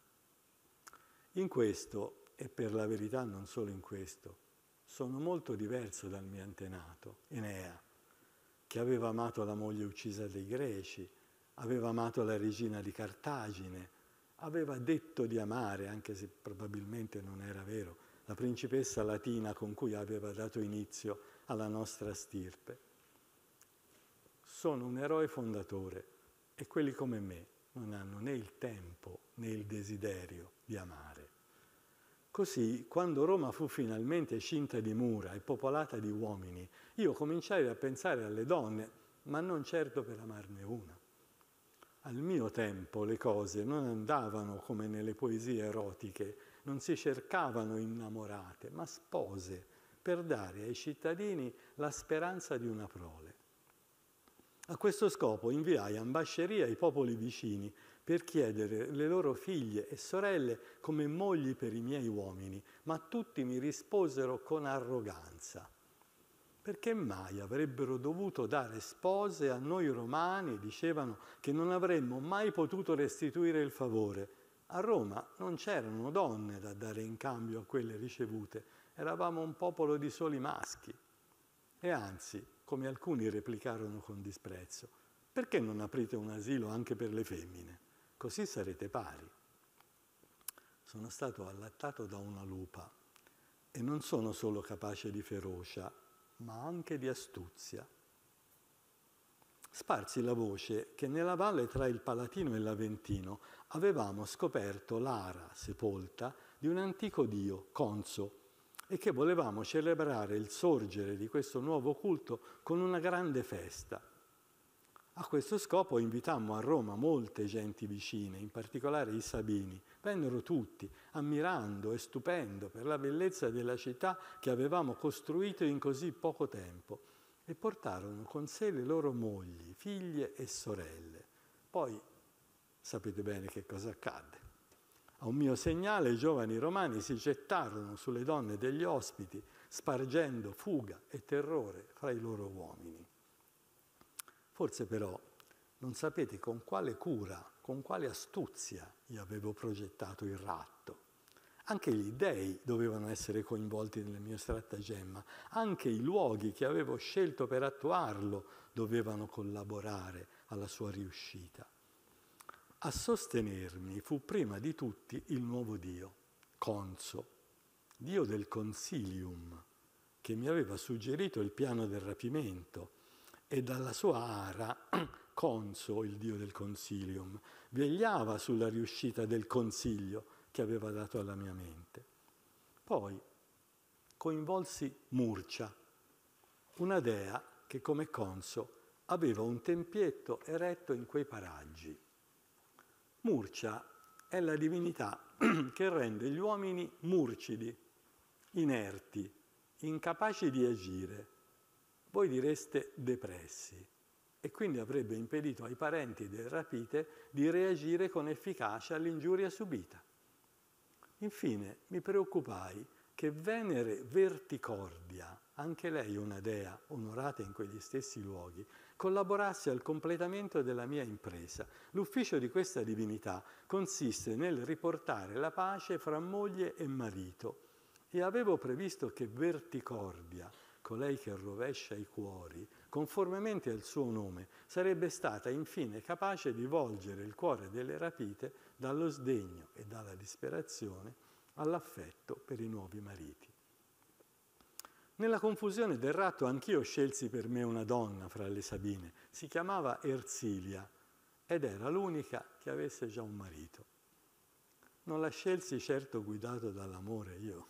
[SPEAKER 1] In questo, e per la verità non solo in questo, sono molto diverso dal mio antenato, Enea, che aveva amato la moglie uccisa dei greci, aveva amato la regina di Cartagine, aveva detto di amare, anche se probabilmente non era vero, la principessa latina con cui aveva dato inizio alla nostra stirpe. Sono un eroe fondatore e quelli come me non hanno né il tempo né il desiderio di amare. Così, quando Roma fu finalmente cinta di mura e popolata di uomini, io cominciai a pensare alle donne, ma non certo per amarne una. Al mio tempo le cose non andavano come nelle poesie erotiche, non si cercavano innamorate, ma spose, per dare ai cittadini la speranza di una prole. A questo scopo inviai ambascerie ai popoli vicini per chiedere le loro figlie e sorelle come mogli per i miei uomini, ma tutti mi risposero con arroganza. Perché mai avrebbero dovuto dare spose a noi romani, dicevano, che non avremmo mai potuto restituire il favore? A Roma non c'erano donne da dare in cambio a quelle ricevute, eravamo un popolo di soli maschi. E anzi, come alcuni replicarono con disprezzo, perché non aprite un asilo anche per le femmine? Così sarete pari. Sono stato allattato da una lupa e non sono solo capace di ferocia, ma anche di astuzia. Sparsi la voce che nella valle tra il Palatino e l'Aventino avevamo scoperto l'ara sepolta di un antico dio, Conso, e che volevamo celebrare il sorgere di questo nuovo culto con una grande festa. A questo scopo invitammo a Roma molte genti vicine, in particolare i Sabini. Vennero tutti, ammirando e stupendo per la bellezza della città che avevamo costruito in così poco tempo, e portarono con sé le loro mogli, figlie e sorelle. Poi sapete bene che cosa accadde. A un mio segnale i giovani romani si gettarono sulle donne degli ospiti, spargendo fuga e terrore fra i loro uomini. Forse però non sapete con quale cura, con quale astuzia io avevo progettato il ratto. Anche gli dei dovevano essere coinvolti nel mio stratagemma, anche i luoghi che avevo scelto per attuarlo dovevano collaborare alla sua riuscita. A sostenermi fu prima di tutti il nuovo Dio, Conso, Dio del Consilium, che mi aveva suggerito il piano del rapimento e dalla sua ara Conso, il Dio del Consilium, vegliava sulla riuscita del consiglio che aveva dato alla mia mente. Poi coinvolsi Murcia, una dea che come Conso aveva un tempietto eretto in quei paraggi Murcia è la divinità che rende gli uomini murcidi, inerti, incapaci di agire. Voi direste depressi e quindi avrebbe impedito ai parenti del rapite di reagire con efficacia all'ingiuria subita. Infine mi preoccupai che Venere Verticordia, anche lei una dea onorata in quegli stessi luoghi, collaborasse al completamento della mia impresa. L'ufficio di questa divinità consiste nel riportare la pace fra moglie e marito. E avevo previsto che Verticordia, colei che rovescia i cuori, conformemente al suo nome, sarebbe stata infine capace di volgere il cuore delle rapite dallo sdegno e dalla disperazione all'affetto per i nuovi mariti. Nella confusione del ratto anch'io scelsi per me una donna fra le Sabine, si chiamava Ersilia ed era l'unica che avesse già un marito. Non la scelsi certo guidato dall'amore, io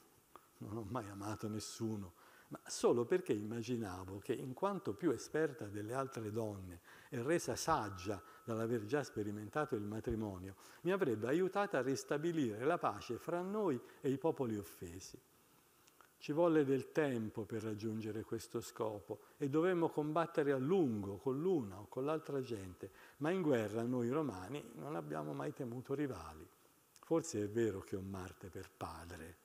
[SPEAKER 1] non ho mai amato nessuno, ma solo perché immaginavo che in quanto più esperta delle altre donne e resa saggia dall'aver già sperimentato il matrimonio, mi avrebbe aiutata a ristabilire la pace fra noi e i popoli offesi. Ci volle del tempo per raggiungere questo scopo e dovemmo combattere a lungo con l'una o con l'altra gente, ma in guerra noi romani non abbiamo mai temuto rivali. Forse è vero che ho Marte per padre.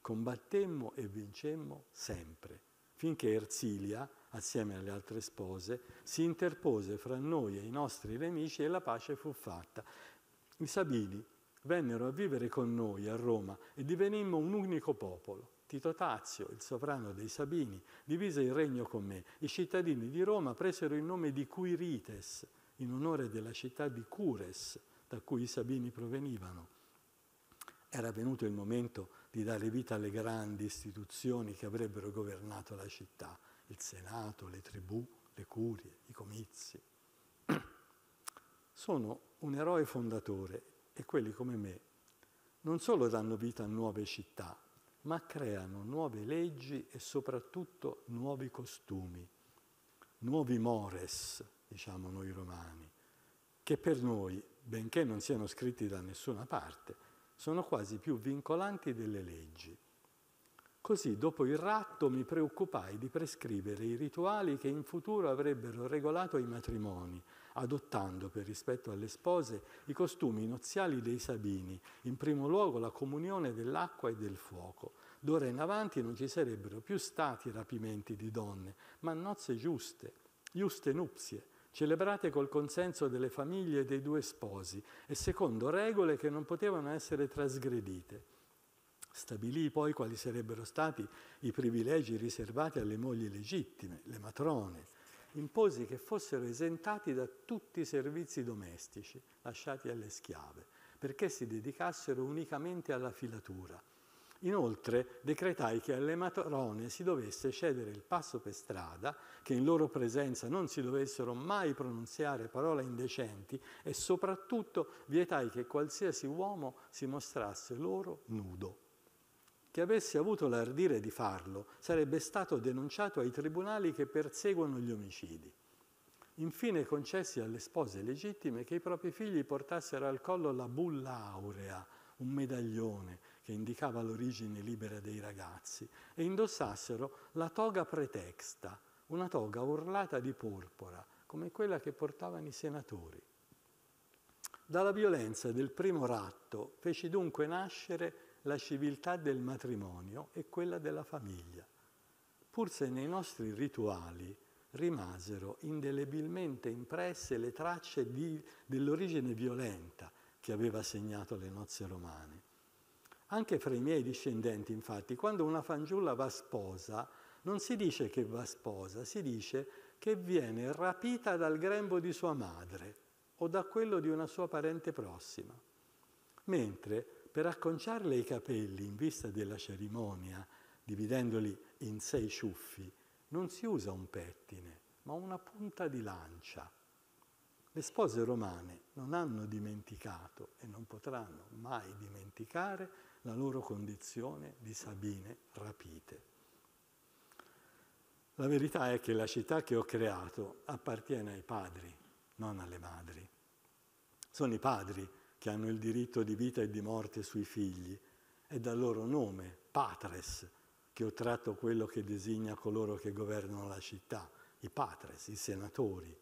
[SPEAKER 1] Combattemmo e vincemmo sempre, finché Erzilia, assieme alle altre spose, si interpose fra noi e i nostri nemici e la pace fu fatta. I Sabini vennero a vivere con noi a Roma e divenimmo un unico popolo. Tito Tazio, il sovrano dei Sabini, divise il regno con me. I cittadini di Roma presero il nome di Quirites, in onore della città di Cures, da cui i Sabini provenivano. Era venuto il momento di dare vita alle grandi istituzioni che avrebbero governato la città, il Senato, le tribù, le curie, i comizi. Sono un eroe fondatore e quelli come me non solo danno vita a nuove città, ma creano nuove leggi e soprattutto nuovi costumi, nuovi mores, diciamo noi romani, che per noi, benché non siano scritti da nessuna parte, sono quasi più vincolanti delle leggi. Così dopo il ratto mi preoccupai di prescrivere i rituali che in futuro avrebbero regolato i matrimoni, adottando per rispetto alle spose i costumi noziali dei Sabini, in primo luogo la comunione dell'acqua e del fuoco. D'ora in avanti non ci sarebbero più stati rapimenti di donne, ma nozze giuste, giuste nupzie, celebrate col consenso delle famiglie e dei due sposi e secondo regole che non potevano essere trasgredite. Stabilì poi quali sarebbero stati i privilegi riservati alle mogli legittime, le matrone, imposi che fossero esentati da tutti i servizi domestici lasciati alle schiave, perché si dedicassero unicamente alla filatura. Inoltre decretai che alle matrone si dovesse cedere il passo per strada, che in loro presenza non si dovessero mai pronunziare parole indecenti e soprattutto vietai che qualsiasi uomo si mostrasse loro nudo che avesse avuto l'ardire di farlo sarebbe stato denunciato ai tribunali che perseguono gli omicidi. Infine concessi alle spose legittime che i propri figli portassero al collo la bulla aurea, un medaglione che indicava l'origine libera dei ragazzi, e indossassero la toga pretexta, una toga orlata di porpora, come quella che portavano i senatori. Dalla violenza del primo ratto feci dunque nascere la civiltà del matrimonio e quella della famiglia, pur se nei nostri rituali rimasero indelebilmente impresse le tracce di, dell'origine violenta che aveva segnato le nozze romane. Anche fra i miei discendenti, infatti, quando una fanciulla va sposa, non si dice che va sposa, si dice che viene rapita dal grembo di sua madre o da quello di una sua parente prossima. Mentre per acconciarle i capelli in vista della cerimonia, dividendoli in sei ciuffi, non si usa un pettine, ma una punta di lancia. Le spose romane non hanno dimenticato e non potranno mai dimenticare la loro condizione di sabine rapite. La verità è che la città che ho creato appartiene ai padri, non alle madri. Sono i padri che hanno il diritto di vita e di morte sui figli, è dal loro nome, patres, che ho tratto quello che designa coloro che governano la città, i patres, i senatori.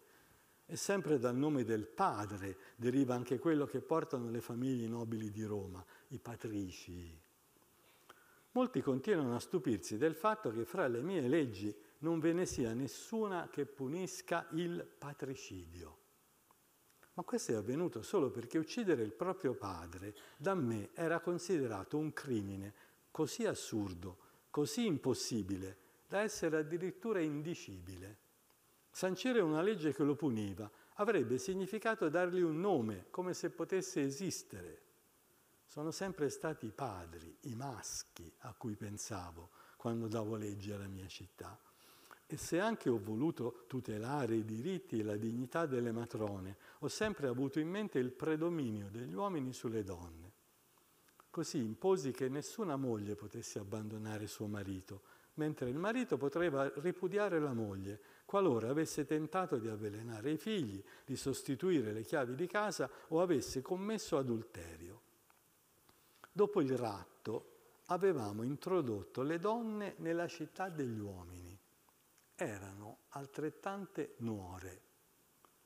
[SPEAKER 1] E sempre dal nome del padre deriva anche quello che portano le famiglie nobili di Roma, i patrici. Molti continuano a stupirsi del fatto che fra le mie leggi non ve ne sia nessuna che punisca il patricidio ma questo è avvenuto solo perché uccidere il proprio padre da me era considerato un crimine così assurdo, così impossibile, da essere addirittura indicibile. Sancire una legge che lo puniva avrebbe significato dargli un nome, come se potesse esistere. Sono sempre stati i padri, i maschi, a cui pensavo quando davo legge alla mia città. E se anche ho voluto tutelare i diritti e la dignità delle matrone, ho sempre avuto in mente il predominio degli uomini sulle donne. Così imposi che nessuna moglie potesse abbandonare suo marito, mentre il marito poteva ripudiare la moglie, qualora avesse tentato di avvelenare i figli, di sostituire le chiavi di casa o avesse commesso adulterio. Dopo il ratto avevamo introdotto le donne nella città degli uomini erano altrettante nuore,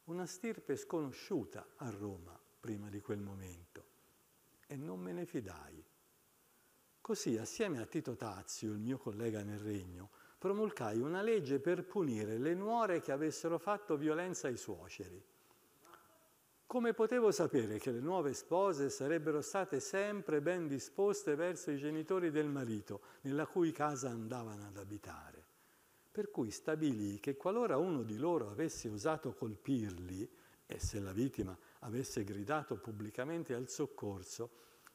[SPEAKER 1] una stirpe sconosciuta a Roma prima di quel momento, e non me ne fidai. Così, assieme a Tito Tazio, il mio collega nel regno, promulcai una legge per punire le nuore che avessero fatto violenza ai suoceri. Come potevo sapere che le nuove spose sarebbero state sempre ben disposte verso i genitori del marito, nella cui casa andavano ad abitare? per cui stabilì che qualora uno di loro avesse osato colpirli, e se la vittima avesse gridato pubblicamente al soccorso,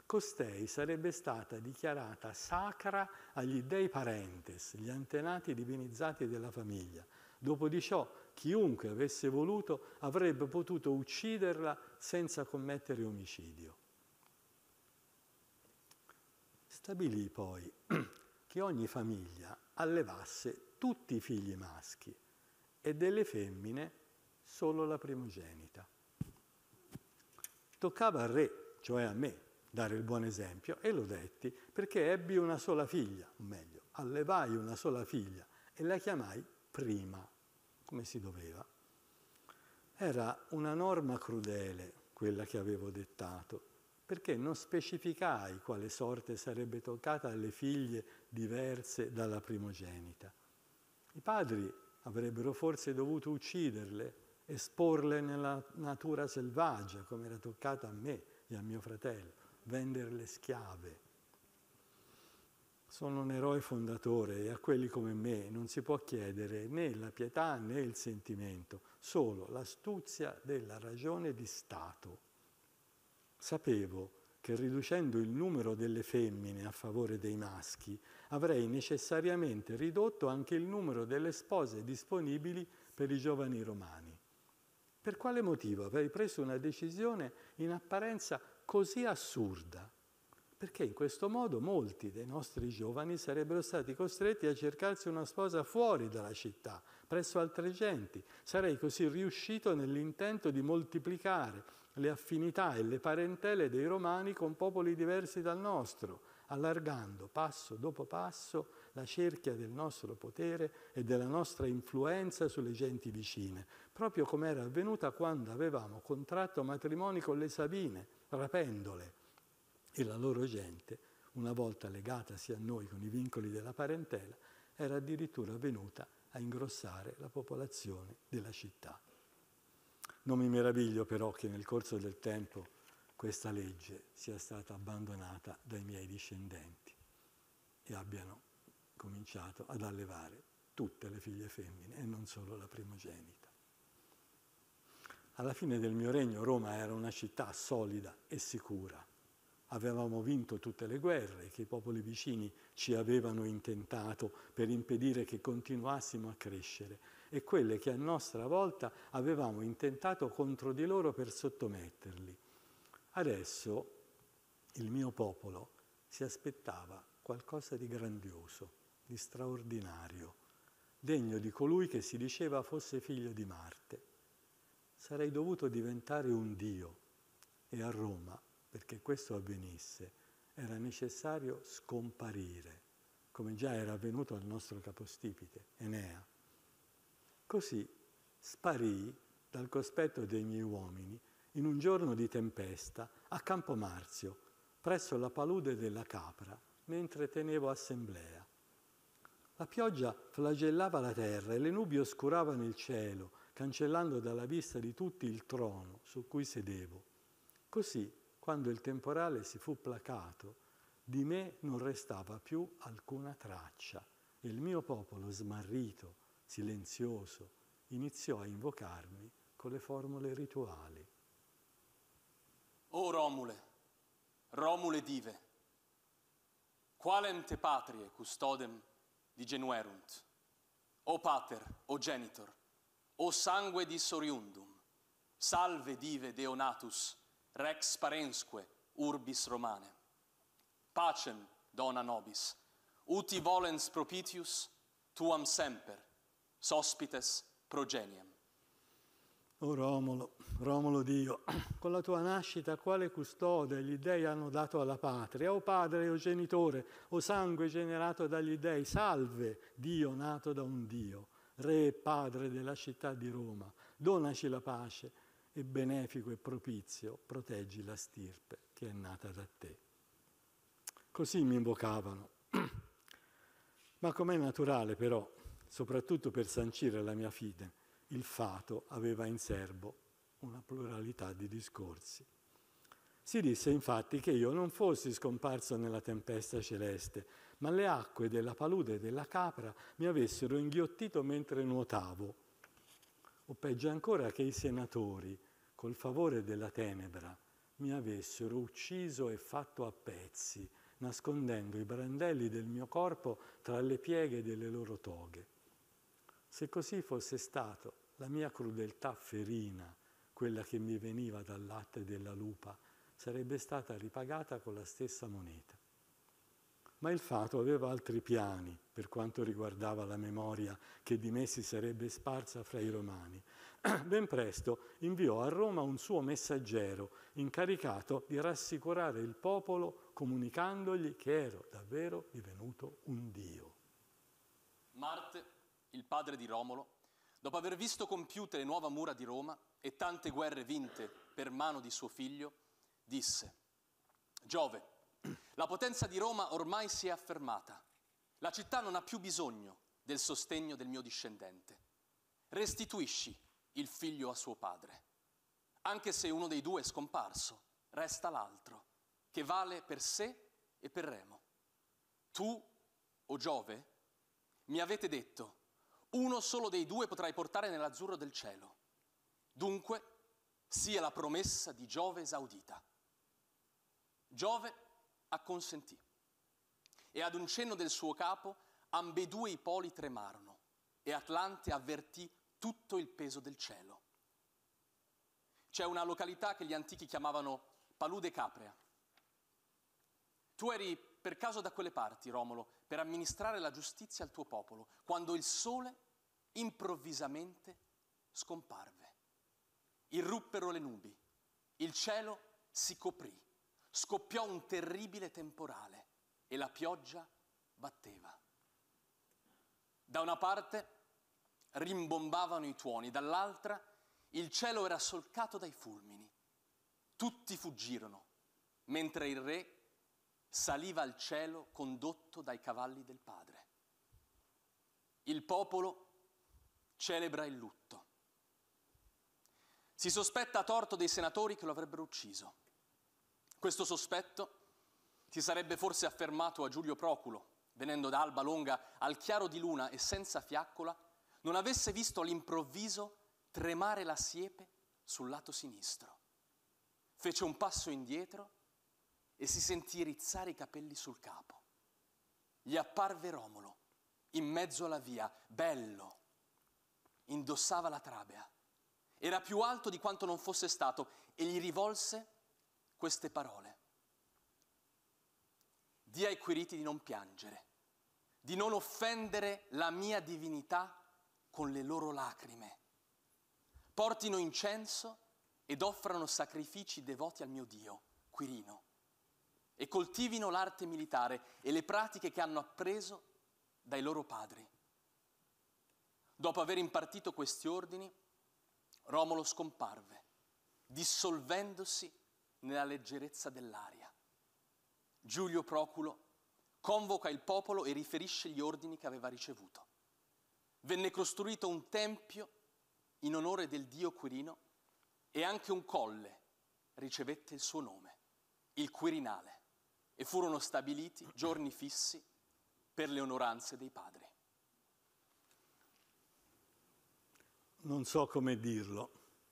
[SPEAKER 1] costei sarebbe stata dichiarata sacra agli dei parentes, gli antenati divinizzati della famiglia. Dopo di ciò, chiunque avesse voluto avrebbe potuto ucciderla senza commettere omicidio. Stabilì poi che ogni famiglia allevasse tutti i figli maschi e delle femmine solo la primogenita. Toccava al re, cioè a me, dare il buon esempio e lo detti perché ebbi una sola figlia, o meglio, allevai una sola figlia e la chiamai prima, come si doveva. Era una norma crudele quella che avevo dettato, perché non specificai quale sorte sarebbe toccata alle figlie diverse dalla primogenita. I padri avrebbero forse dovuto ucciderle, esporle nella natura selvaggia, come era toccata a me e a mio fratello, venderle schiave. Sono un eroe fondatore e a quelli come me non si può chiedere né la pietà né il sentimento, solo l'astuzia della ragione di Stato. Sapevo che riducendo il numero delle femmine a favore dei maschi avrei necessariamente ridotto anche il numero delle spose disponibili per i giovani romani. Per quale motivo avrei preso una decisione in apparenza così assurda? Perché in questo modo molti dei nostri giovani sarebbero stati costretti a cercarsi una sposa fuori dalla città, presso altre genti. Sarei così riuscito nell'intento di moltiplicare le affinità e le parentele dei romani con popoli diversi dal nostro allargando passo dopo passo la cerchia del nostro potere e della nostra influenza sulle genti vicine, proprio come era avvenuta quando avevamo contratto matrimoni con le Sabine, rapendole, e la loro gente, una volta legatasi a noi con i vincoli della parentela, era addirittura venuta a ingrossare la popolazione della città. Non mi meraviglio però che nel corso del tempo questa legge sia stata abbandonata dai miei discendenti e abbiano cominciato ad allevare tutte le figlie femmine e non solo la primogenita. Alla fine del mio regno Roma era una città solida e sicura. Avevamo vinto tutte le guerre che i popoli vicini ci avevano intentato per impedire che continuassimo a crescere e quelle che a nostra volta avevamo intentato contro di loro per sottometterli Adesso il mio popolo si aspettava qualcosa di grandioso, di straordinario, degno di colui che si diceva fosse figlio di Marte. Sarei dovuto diventare un dio e a Roma, perché questo avvenisse, era necessario scomparire, come già era avvenuto al nostro capostipite, Enea. Così sparì dal cospetto dei miei uomini in un giorno di tempesta a Campo Marzio, presso la palude della Capra, mentre tenevo assemblea. La pioggia flagellava la terra e le nubi oscuravano il cielo, cancellando dalla vista di tutti il trono su cui sedevo. Così, quando il temporale si fu placato, di me non restava più alcuna traccia e il mio popolo smarrito, silenzioso, iniziò a invocarmi con le formule rituali.
[SPEAKER 2] O Romule, Romule dive, qualem te patrie custodem di genuerunt? O pater, o genitor, o sangue di soriundum, salve dive deonatus, rex parensque urbis romane. Pacem dona nobis, uti volens propitius, tuam semper, sospites progeniem.
[SPEAKER 1] Oh Romolo, Romolo Dio, con la tua nascita quale custode gli dèi hanno dato alla patria? O oh padre, o oh genitore, o oh sangue generato dagli dèi, salve Dio nato da un Dio, re e padre della città di Roma, donaci la pace e benefico e propizio, proteggi la stirpe che è nata da te. Così mi invocavano. Ma com'è naturale però, soprattutto per sancire la mia fede, il fato aveva in serbo una pluralità di discorsi. Si disse infatti che io non fossi scomparso nella tempesta celeste, ma le acque della palude e della capra mi avessero inghiottito mentre nuotavo. O peggio ancora che i senatori, col favore della tenebra, mi avessero ucciso e fatto a pezzi, nascondendo i brandelli del mio corpo tra le pieghe delle loro toghe. Se così fosse stato, la mia crudeltà ferina, quella che mi veniva dal latte della lupa, sarebbe stata ripagata con la stessa moneta. Ma il fato aveva altri piani per quanto riguardava la memoria che di me si sarebbe sparsa fra i romani. Ben presto inviò a Roma un suo messaggero incaricato di rassicurare il popolo comunicandogli che ero davvero divenuto un dio.
[SPEAKER 2] Marte, il padre di Romolo, Dopo aver visto compiute le nuove mura di Roma e tante guerre vinte per mano di suo figlio, disse, Giove, la potenza di Roma ormai si è affermata, la città non ha più bisogno del sostegno del mio discendente, restituisci il figlio a suo padre. Anche se uno dei due è scomparso, resta l'altro, che vale per sé e per Remo. Tu, o Giove, mi avete detto, uno solo dei due potrai portare nell'azzurro del cielo. Dunque sia la promessa di Giove esaudita. Giove acconsentì e ad un cenno del suo capo ambedue i poli tremarono e Atlante avvertì tutto il peso del cielo. C'è una località che gli antichi chiamavano Palude Caprea. Tu eri per caso da quelle parti, Romolo, per amministrare la giustizia al tuo popolo, quando il sole improvvisamente scomparve. Irruppero le nubi, il cielo si coprì, scoppiò un terribile temporale e la pioggia batteva. Da una parte rimbombavano i tuoni, dall'altra il cielo era solcato dai fulmini. Tutti fuggirono, mentre il re saliva al cielo condotto dai cavalli del Padre. Il popolo celebra il lutto. Si sospetta a torto dei senatori che lo avrebbero ucciso. Questo sospetto si sarebbe forse affermato a Giulio Proculo, venendo da Alba Longa al chiaro di luna e senza fiaccola, non avesse visto all'improvviso tremare la siepe sul lato sinistro. Fece un passo indietro e si sentì rizzare i capelli sul capo. Gli apparve Romolo, in mezzo alla via, bello. Indossava la trabea. Era più alto di quanto non fosse stato e gli rivolse queste parole. Dia ai Quiriti di non piangere, di non offendere la mia divinità con le loro lacrime. Portino incenso ed offrano sacrifici devoti al mio Dio, Quirino e coltivino l'arte militare e le pratiche che hanno appreso dai loro padri. Dopo aver impartito questi ordini, Romolo scomparve, dissolvendosi nella leggerezza dell'aria. Giulio Proculo convoca il popolo e riferisce gli ordini che aveva ricevuto. Venne costruito un tempio in onore del dio Quirino e anche un colle ricevette il suo nome, il Quirinale e furono stabiliti giorni fissi per le onoranze dei padri.
[SPEAKER 1] Non so come dirlo,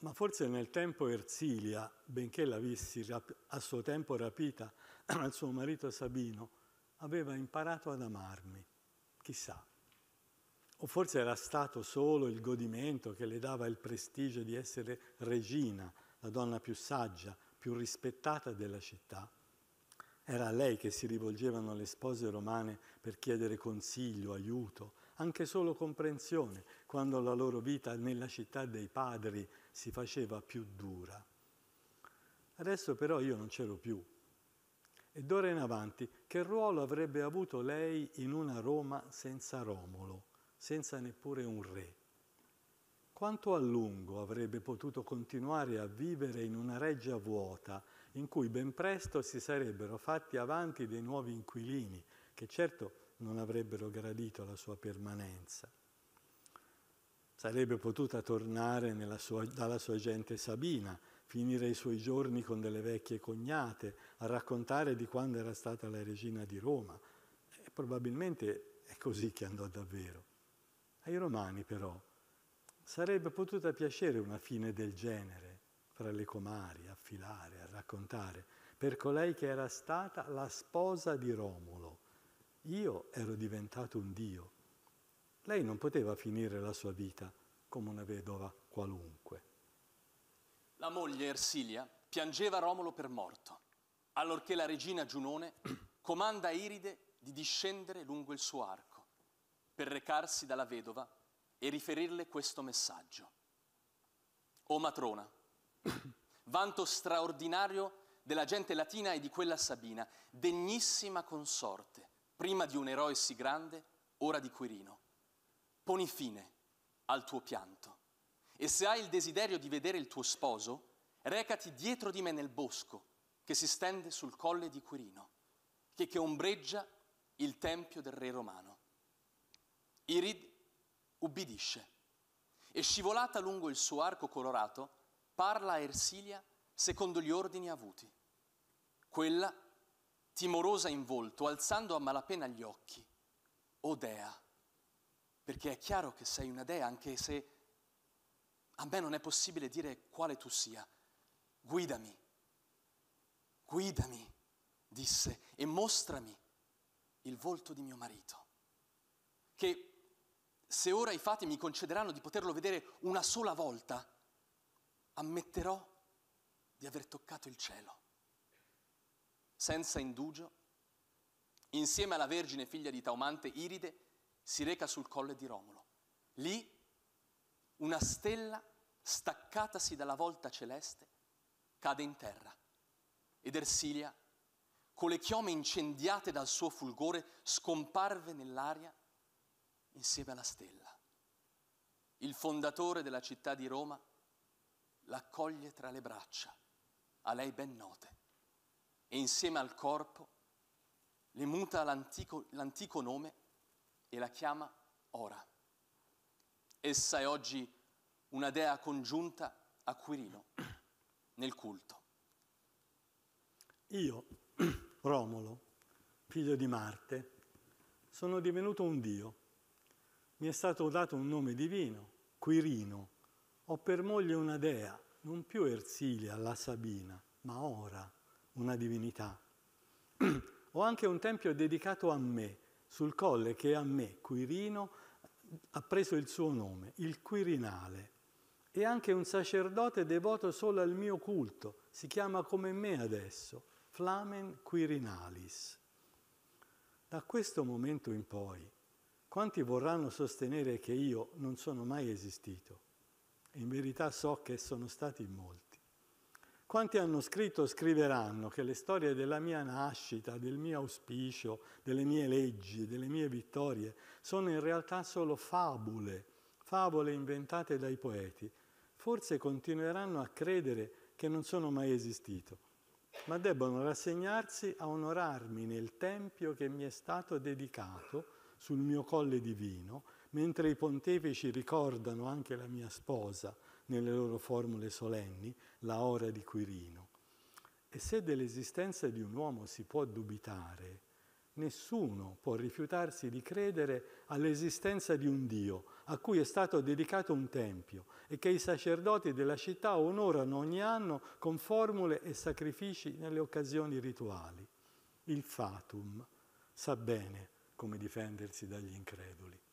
[SPEAKER 1] ma forse nel tempo Ersilia, benché l'avessi a suo tempo rapita dal suo marito Sabino, aveva imparato ad amarmi, chissà. O forse era stato solo il godimento che le dava il prestigio di essere regina, la donna più saggia, più rispettata della città. Era a lei che si rivolgevano le spose romane per chiedere consiglio, aiuto, anche solo comprensione, quando la loro vita nella città dei padri si faceva più dura. Adesso però io non c'ero più. E d'ora in avanti, che ruolo avrebbe avuto lei in una Roma senza Romolo, senza neppure un re? Quanto a lungo avrebbe potuto continuare a vivere in una reggia vuota, in cui ben presto si sarebbero fatti avanti dei nuovi inquilini, che certo non avrebbero gradito la sua permanenza. Sarebbe potuta tornare sua, dalla sua gente Sabina, finire i suoi giorni con delle vecchie cognate, a raccontare di quando era stata la regina di Roma. E probabilmente è così che andò davvero. Ai romani però sarebbe potuta piacere una fine del genere, fra le comari, a filare, a raccontare, per colei che era stata la sposa di Romolo. Io ero diventato un dio. Lei non poteva finire la sua vita come una vedova qualunque.
[SPEAKER 2] La moglie Ersilia piangeva Romolo per morto, allorché la regina Giunone comanda a Iride di discendere lungo il suo arco per recarsi dalla vedova e riferirle questo messaggio. O matrona, vanto straordinario della gente latina e di quella sabina, degnissima consorte, prima di un eroe sì grande, ora di Quirino. Poni fine al tuo pianto. E se hai il desiderio di vedere il tuo sposo, recati dietro di me nel bosco che si stende sul colle di Quirino, che, che ombreggia il tempio del re romano. Irid ubbidisce e scivolata lungo il suo arco colorato, parla a Ersilia secondo gli ordini avuti. Quella, timorosa in volto, alzando a malapena gli occhi, o dea, perché è chiaro che sei una dea, anche se a me non è possibile dire quale tu sia. Guidami, guidami, disse, e mostrami il volto di mio marito, che se ora i fati mi concederanno di poterlo vedere una sola volta, ammetterò di aver toccato il cielo, senza indugio, insieme alla Vergine figlia di Taumante Iride, si reca sul colle di Romolo. Lì una stella, staccatasi dalla volta celeste, cade in terra ed Ersilia, con le chiome incendiate dal suo fulgore, scomparve nell'aria insieme alla stella. Il fondatore della città di Roma l'accoglie tra le braccia, a lei ben note, e insieme al corpo le muta l'antico, l'antico nome e la chiama Ora. Essa è oggi una dea congiunta a Quirino nel culto.
[SPEAKER 1] Io, Romolo, figlio di Marte, sono divenuto un dio. Mi è stato dato un nome divino, Quirino, ho per moglie una dea, non più Ersilia, la Sabina, ma Ora, una divinità. Ho anche un tempio dedicato a me, sul colle che a me, Quirino, ha preso il suo nome, il Quirinale. E anche un sacerdote devoto solo al mio culto, si chiama come me adesso, Flamen Quirinalis. Da questo momento in poi, quanti vorranno sostenere che io non sono mai esistito? in verità so che sono stati molti. Quanti hanno scritto scriveranno che le storie della mia nascita, del mio auspicio, delle mie leggi, delle mie vittorie, sono in realtà solo fabule, favole inventate dai poeti. Forse continueranno a credere che non sono mai esistito, ma debbono rassegnarsi a onorarmi nel tempio che mi è stato dedicato sul mio colle divino mentre i pontefici ricordano anche la mia sposa nelle loro formule solenni, la ora di Quirino. E se dell'esistenza di un uomo si può dubitare, nessuno può rifiutarsi di credere all'esistenza di un Dio a cui è stato dedicato un tempio e che i sacerdoti della città onorano ogni anno con formule e sacrifici nelle occasioni rituali. Il fatum sa bene come difendersi dagli increduli.